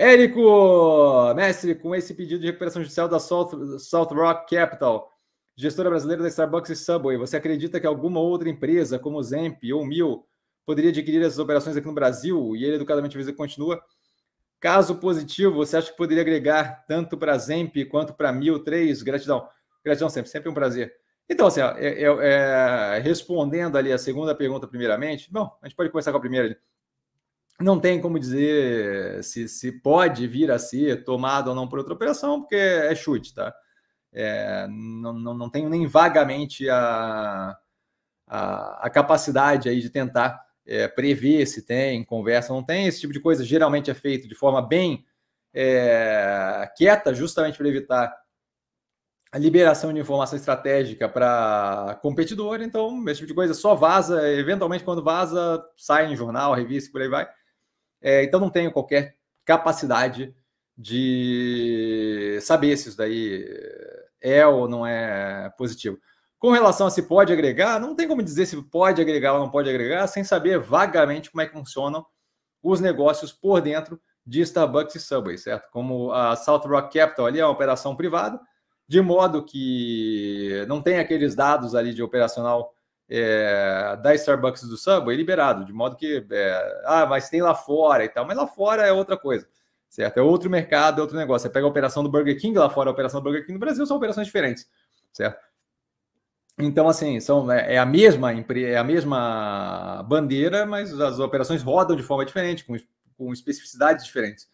Érico, mestre, com esse pedido de recuperação judicial da South, South Rock Capital, gestora brasileira da Starbucks e Subway, você acredita que alguma outra empresa, como Zemp ou Mil, poderia adquirir essas operações aqui no Brasil? E ele educadamente diz continua. Caso positivo, você acha que poderia agregar tanto para Zemp quanto para Mil 3? Gratidão. Gratidão sempre, sempre um prazer. Então, assim, ó, é, é, é, respondendo ali a segunda pergunta primeiramente, bom, a gente pode começar com a primeira ali não tem como dizer se, se pode vir a ser tomado ou não por outra operação, porque é chute, tá? É, não, não, não tenho nem vagamente a, a, a capacidade aí de tentar é, prever se tem conversa, não tem. Esse tipo de coisa geralmente é feito de forma bem é, quieta, justamente para evitar a liberação de informação estratégica para competidor. Então, esse tipo de coisa só vaza, eventualmente, quando vaza, sai em jornal, revista, por aí vai. É, então não tenho qualquer capacidade de saber se isso daí é ou não é positivo. Com relação a se pode agregar, não tem como dizer se pode agregar ou não pode agregar sem saber vagamente como é que funcionam os negócios por dentro de Starbucks e Subway, certo? Como a South Rock Capital ali é uma operação privada, de modo que não tem aqueles dados ali de operacional é, da Starbucks do Subway liberado, de modo que, é, ah, mas tem lá fora e tal, mas lá fora é outra coisa, certo? É outro mercado, é outro negócio. Você pega a operação do Burger King lá fora, a operação do Burger King no Brasil são operações diferentes, certo? Então, assim, são, né, é, a mesma é a mesma bandeira, mas as operações rodam de forma diferente, com, com especificidades diferentes.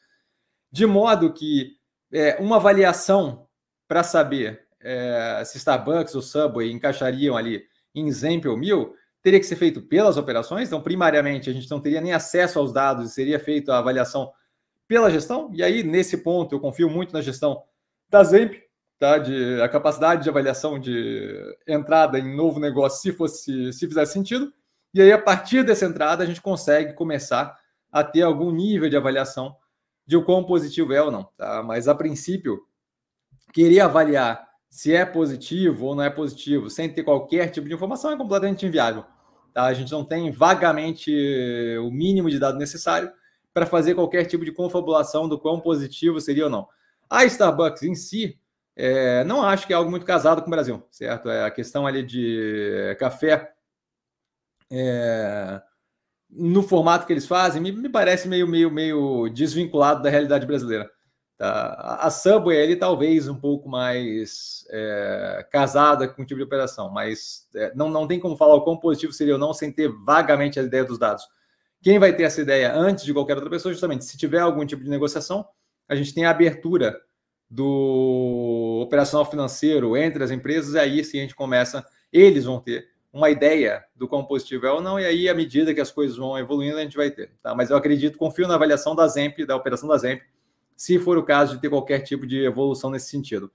De modo que é, uma avaliação para saber é, se Starbucks ou Subway encaixariam ali em Zemple 1000 teria que ser feito pelas operações, então primariamente a gente não teria nem acesso aos dados e seria feita a avaliação pela gestão. E aí, nesse ponto, eu confio muito na gestão da Zemp, tá? De, a capacidade de avaliação de entrada em novo negócio, se fosse, se fizer sentido. E aí, a partir dessa entrada, a gente consegue começar a ter algum nível de avaliação de o quão positivo é ou não. Tá? Mas a princípio, querer avaliar se é positivo ou não é positivo, sem ter qualquer tipo de informação, é completamente inviável. Tá? A gente não tem vagamente o mínimo de dado necessário para fazer qualquer tipo de confabulação do quão positivo seria ou não. A Starbucks em si, é, não acho que é algo muito casado com o Brasil, certo? É, a questão ali de é, café é, no formato que eles fazem me, me, parece meio, meio, meio desvinculado da realidade brasileira. Tá? A Subway ele talvez um pouco mais é, casada com o tipo de operação, mas é, não, não tem como falar o quão positivo seria ou não sem ter vagamente a ideia dos dados. Quem vai ter essa ideia antes de qualquer outra pessoa, justamente, se tiver algum tipo de negociação, a gente tem a abertura do operacional financeiro entre as empresas, e aí sim a gente começa, eles vão ter uma ideia do quão positivo é ou não, e aí, à medida que as coisas vão evoluindo, a gente vai ter. Tá? Mas eu acredito, confio na avaliação da ZEMP, da operação da ZEMP, se for o caso de ter qualquer tipo de evolução nesse sentido.